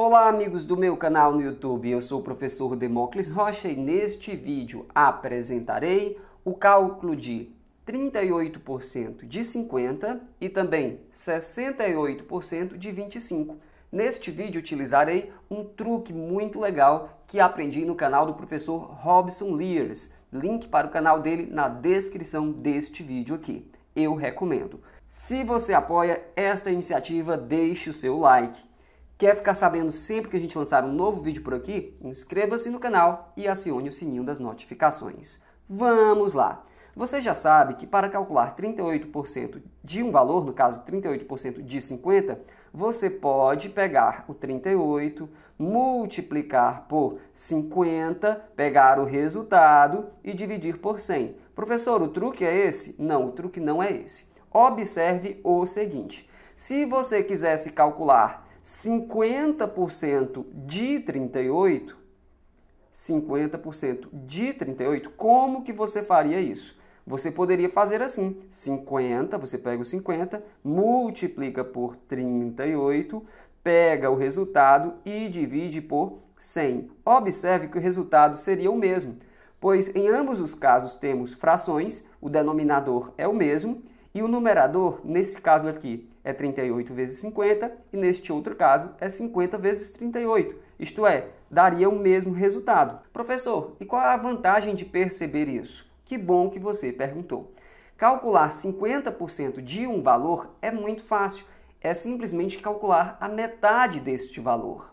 Olá, amigos do meu canal no YouTube. Eu sou o professor Demócles Rocha e neste vídeo apresentarei o cálculo de 38% de 50 e também 68% de 25. Neste vídeo utilizarei um truque muito legal que aprendi no canal do professor Robson Lears. Link para o canal dele na descrição deste vídeo aqui. Eu recomendo. Se você apoia esta iniciativa, deixe o seu like. Quer ficar sabendo sempre que a gente lançar um novo vídeo por aqui? Inscreva-se no canal e acione o sininho das notificações. Vamos lá! Você já sabe que para calcular 38% de um valor, no caso 38% de 50, você pode pegar o 38, multiplicar por 50, pegar o resultado e dividir por 100. Professor, o truque é esse? Não, o truque não é esse. Observe o seguinte: se você quisesse calcular 50% de 38, 50% de 38, como que você faria isso? Você poderia fazer assim: 50, você pega o 50, multiplica por 38, pega o resultado e divide por 100. Observe que o resultado seria o mesmo, pois em ambos os casos temos frações, o denominador é o mesmo e o numerador, nesse caso aqui, é 38 vezes 50 e neste outro caso é 50 vezes 38. Isto é, daria o mesmo resultado. Professor, e qual é a vantagem de perceber isso? Que bom que você perguntou. Calcular 50% de um valor é muito fácil. É simplesmente calcular a metade deste valor.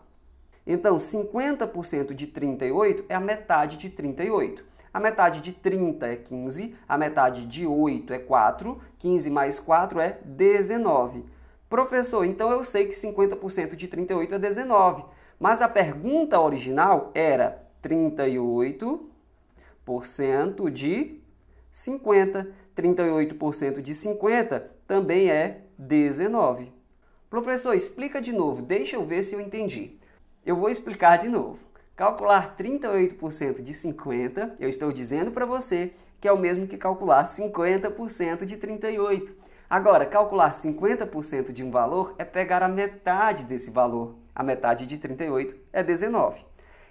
Então, 50% de 38 é a metade de 38. A metade de 30 é 15, a metade de 8 é 4, 15 mais 4 é 19. Professor, então eu sei que 50% de 38 é 19, mas a pergunta original era 38% de 50. 38% de 50 também é 19. Professor, explica de novo, deixa eu ver se eu entendi. Eu vou explicar de novo. Calcular 38% de 50, eu estou dizendo para você que é o mesmo que calcular 50% de 38. Agora, calcular 50% de um valor é pegar a metade desse valor. A metade de 38 é 19.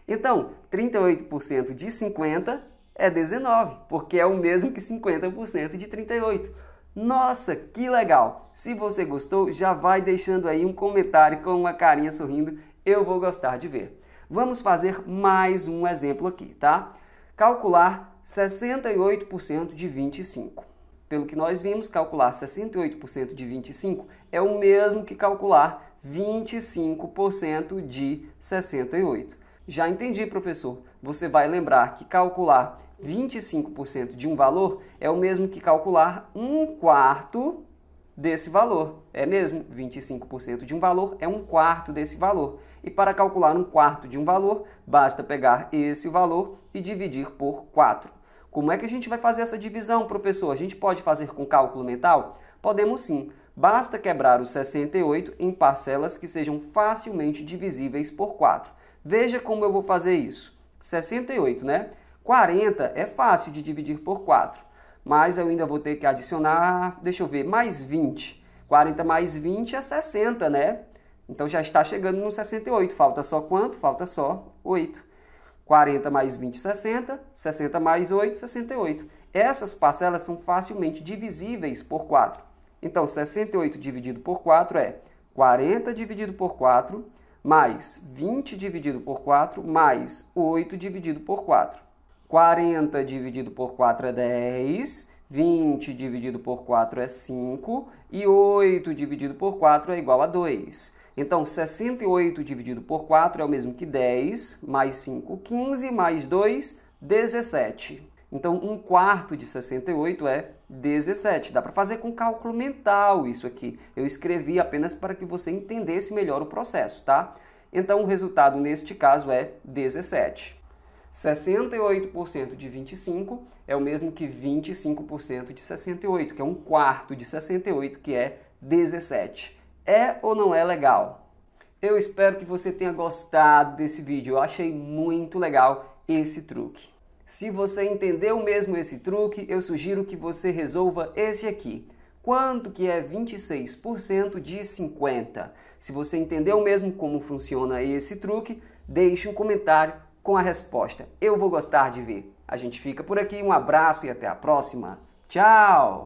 Então, 38% de 50 é 19, porque é o mesmo que 50% de 38. Nossa, que legal! Se você gostou, já vai deixando aí um comentário com uma carinha sorrindo. Eu vou gostar de ver. Vamos fazer mais um exemplo aqui, tá? Calcular 68% de 25. Pelo que nós vimos, calcular 68% de 25 é o mesmo que calcular 25% de 68. Já entendi, professor. Você vai lembrar que calcular 25% de um valor é o mesmo que calcular um quarto desse valor. É mesmo? 25% de um valor é um quarto desse valor. E para calcular um quarto de um valor, basta pegar esse valor e dividir por 4. Como é que a gente vai fazer essa divisão, professor? A gente pode fazer com cálculo mental? Podemos sim. Basta quebrar os 68 em parcelas que sejam facilmente divisíveis por 4. Veja como eu vou fazer isso. 68, né? 40 é fácil de dividir por 4, mas eu ainda vou ter que adicionar, deixa eu ver, mais 20. 40 mais 20 é 60, né? Então já está chegando no 68. Falta só quanto? Falta só 8. 40 mais 20, 60. 60 mais 8, 68. Essas parcelas são facilmente divisíveis por 4. Então 68 dividido por 4 é 40 dividido por 4 mais 20 dividido por 4 mais 8 dividido por 4. 40 dividido por 4 é 10. 20 dividido por 4 é 5 e 8 dividido por 4 é igual a 2. Então, 68 dividido por 4 é o mesmo que 10, mais 5, 15, mais 2, 17. Então, 1 quarto de 68 é 17. Dá para fazer com cálculo mental isso aqui. Eu escrevi apenas para que você entendesse melhor o processo, tá? Então, o resultado neste caso é 17. 68% de 25 é o mesmo que 25% de 68, que é 1 quarto de 68, que é 17. É ou não é legal? Eu espero que você tenha gostado desse vídeo. Eu achei muito legal esse truque. Se você entendeu mesmo esse truque, eu sugiro que você resolva esse aqui. Quanto que é 26% de 50? Se você entendeu mesmo como funciona esse truque, deixe um comentário com a resposta. Eu vou gostar de ver. A gente fica por aqui, um abraço e até a próxima. Tchau!